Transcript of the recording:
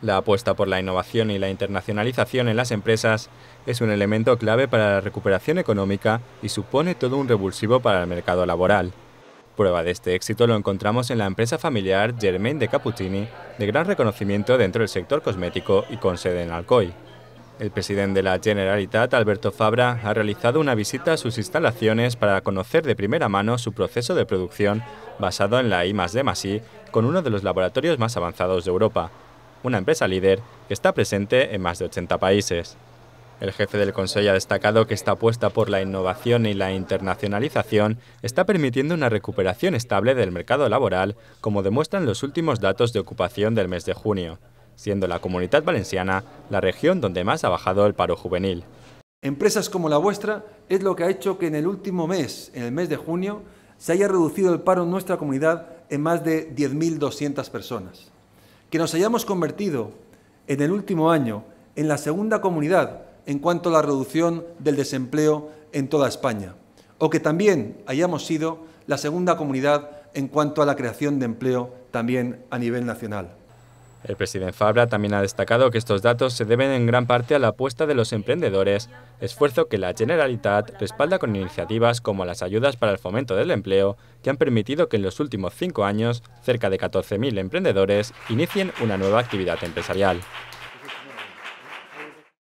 La apuesta por la innovación y la internacionalización en las empresas es un elemento clave para la recuperación económica y supone todo un revulsivo para el mercado laboral. Prueba de este éxito lo encontramos en la empresa familiar Germain de Cappuccini de gran reconocimiento dentro del sector cosmético y con sede en Alcoy. El presidente de la Generalitat, Alberto Fabra, ha realizado una visita a sus instalaciones para conocer de primera mano su proceso de producción basado en la I+D+I con uno de los laboratorios más avanzados de Europa, una empresa líder que está presente en más de 80 países. El jefe del Consejo ha destacado que esta apuesta por la innovación y la internacionalización está permitiendo una recuperación estable del mercado laboral, como demuestran los últimos datos de ocupación del mes de junio, siendo la Comunidad Valenciana la región donde más ha bajado el paro juvenil. Empresas como la vuestra es lo que ha hecho que en el último mes, en el mes de junio, se haya reducido el paro en nuestra comunidad en más de 10.200 personas que nos hayamos convertido en el último año en la segunda comunidad en cuanto a la reducción del desempleo en toda España, o que también hayamos sido la segunda comunidad en cuanto a la creación de empleo también a nivel nacional. El presidente Fabra también ha destacado que estos datos se deben en gran parte a la apuesta de los emprendedores, esfuerzo que la Generalitat respalda con iniciativas como las ayudas para el fomento del empleo, que han permitido que en los últimos cinco años cerca de 14.000 emprendedores inicien una nueva actividad empresarial.